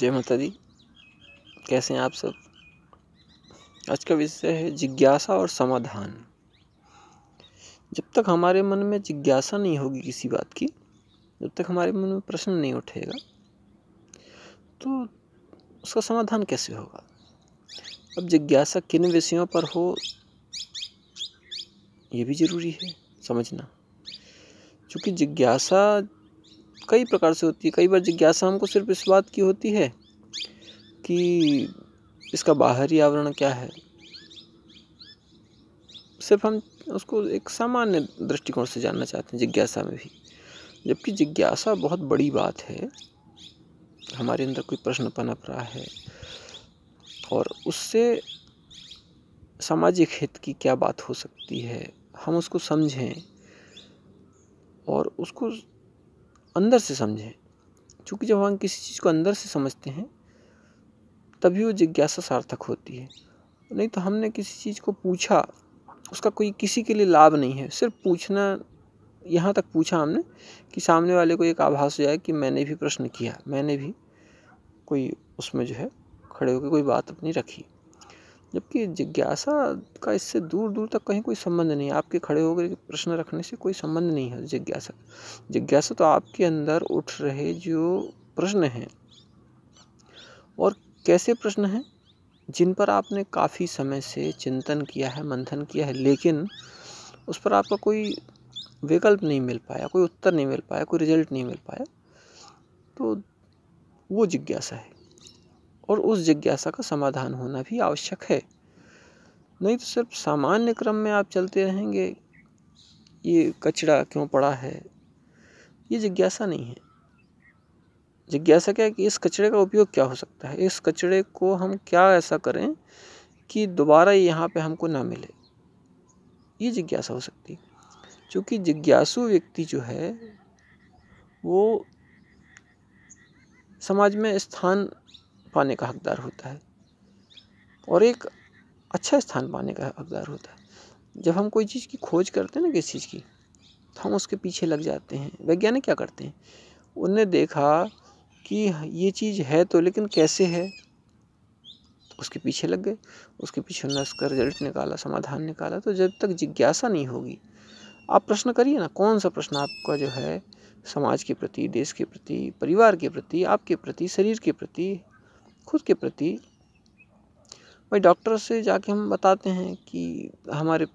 जय माता दी कैसे हैं आप सब आज का विषय है जिज्ञासा और समाधान जब तक हमारे मन में जिज्ञासा नहीं होगी किसी बात की जब तक हमारे मन में प्रश्न नहीं उठेगा तो उसका समाधान कैसे होगा अब जिज्ञासा किन विषयों पर हो ये भी ज़रूरी है समझना क्योंकि जिज्ञासा कई प्रकार से होती है कई बार जिज्ञासा हमको सिर्फ इस बात की होती है कि इसका बाहरी आवरण क्या है सिर्फ हम उसको एक सामान्य दृष्टिकोण से जानना चाहते हैं जिज्ञासा में भी जबकि जिज्ञासा बहुत बड़ी बात है हमारे अंदर कोई प्रश्न पनप रहा है और उससे सामाजिक हित की क्या बात हो सकती है हम उसको समझें और उसको अंदर से समझें चूँकि जब हम किसी चीज़ को अंदर से समझते हैं तभी वो जिज्ञासा सार्थक होती है नहीं तो हमने किसी चीज़ को पूछा उसका कोई किसी के लिए लाभ नहीं है सिर्फ पूछना यहाँ तक पूछा हमने कि सामने वाले को एक आभास हो जाए कि मैंने भी प्रश्न किया मैंने भी कोई उसमें जो है खड़े होकर कोई बात अपनी रखी जबकि जिज्ञासा का इससे दूर दूर तक कहीं कोई संबंध नहीं है आपके खड़े होकर प्रश्न रखने से कोई संबंध नहीं है जिज्ञासा जिज्ञासा तो आपके अंदर उठ रहे जो प्रश्न हैं और कैसे प्रश्न हैं जिन पर आपने काफ़ी समय से चिंतन किया है मंथन किया है लेकिन उस पर आपका कोई विकल्प नहीं मिल पाया कोई उत्तर नहीं मिल पाया कोई रिजल्ट नहीं मिल पाया तो वो जिज्ञासा है और उस जिज्ञासा का समाधान होना भी आवश्यक है नहीं तो सिर्फ सामान्य क्रम में आप चलते रहेंगे ये कचरा क्यों पड़ा है ये जिज्ञासा नहीं है जिज्ञासा क्या है कि इस कचरे का उपयोग क्या हो सकता है इस कचरे को हम क्या ऐसा करें कि दोबारा यहाँ पे हमको ना मिले ये जिज्ञासा हो सकती है क्योंकि जिज्ञासु व्यक्ति जो है वो समाज में स्थान पाने का हकदार होता है और एक अच्छा स्थान पाने का हकदार होता है जब हम कोई चीज़ की खोज करते हैं ना किसी चीज़ की तो हम उसके पीछे लग जाते हैं वैज्ञानिक क्या करते हैं उनने देखा कि ये चीज़ है तो लेकिन कैसे है तो उसके पीछे लग गए उसके पीछे उन्होंने उसका रिजल्ट निकाला समाधान निकाला तो जब तक जिज्ञासा नहीं होगी आप प्रश्न करिए ना कौन सा प्रश्न आपका जो है समाज के प्रति देश के प्रति परिवार के प्रति आपके प्रति शरीर के प्रति खुद के प्रति भाई डॉक्टर से जाके हम बताते हैं कि हमारे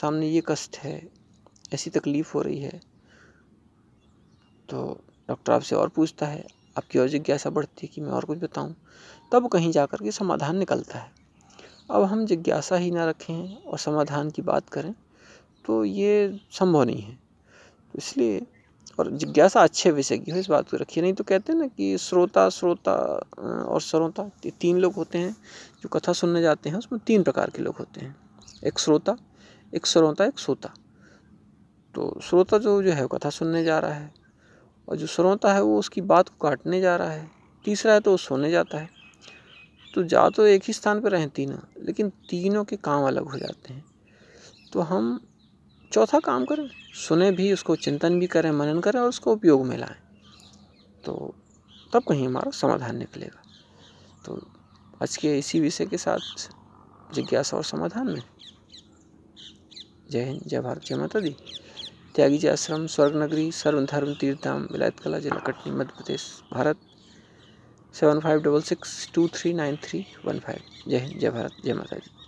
सामने ये कष्ट है ऐसी तकलीफ़ हो रही है तो डॉक्टर आपसे और पूछता है आपकी और जिज्ञासा बढ़ती है कि मैं और कुछ बताऊं तब कहीं जा कर के समाधान निकलता है अब हम जिज्ञासा ही ना रखें और समाधान की बात करें तो ये संभव नहीं है तो इसलिए और जिज्ञासा अच्छे विषय की हो इस बात को रखिए नहीं तो कहते हैं ना कि श्रोता श्रोता और सरोता तीन लोग होते हैं जो कथा सुनने जाते हैं उसमें तीन प्रकार के लोग होते हैं एक श्रोता एक सरोता एक श्रोता तो श्रोता जो जो है कथा सुनने जा रहा है और जो स्रोता है वो उसकी बात को काटने जा रहा है तीसरा है तो वो सोने जाता है तो जा तो एक ही स्थान पर रहें तीनों लेकिन तीनों के काम अलग हो जाते हैं तो हम चौथा काम करें सुने भी उसको चिंतन भी करें मनन करें और उसको उपयोग में लाएं तो तब कहीं हमारा समाधान निकलेगा तो आज के इसी विषय के साथ जिज्ञासा और समाधान में जय हिंद जय भारत जय माता दी त्यागी जी आश्रम स्वर्ग नगरी सर्वधर्म तीर्थधाम विलायत कला जिला Katni Madhya Pradesh Bharat seven five double six two three nine three one five जय हिंद जय भारत जय माता दी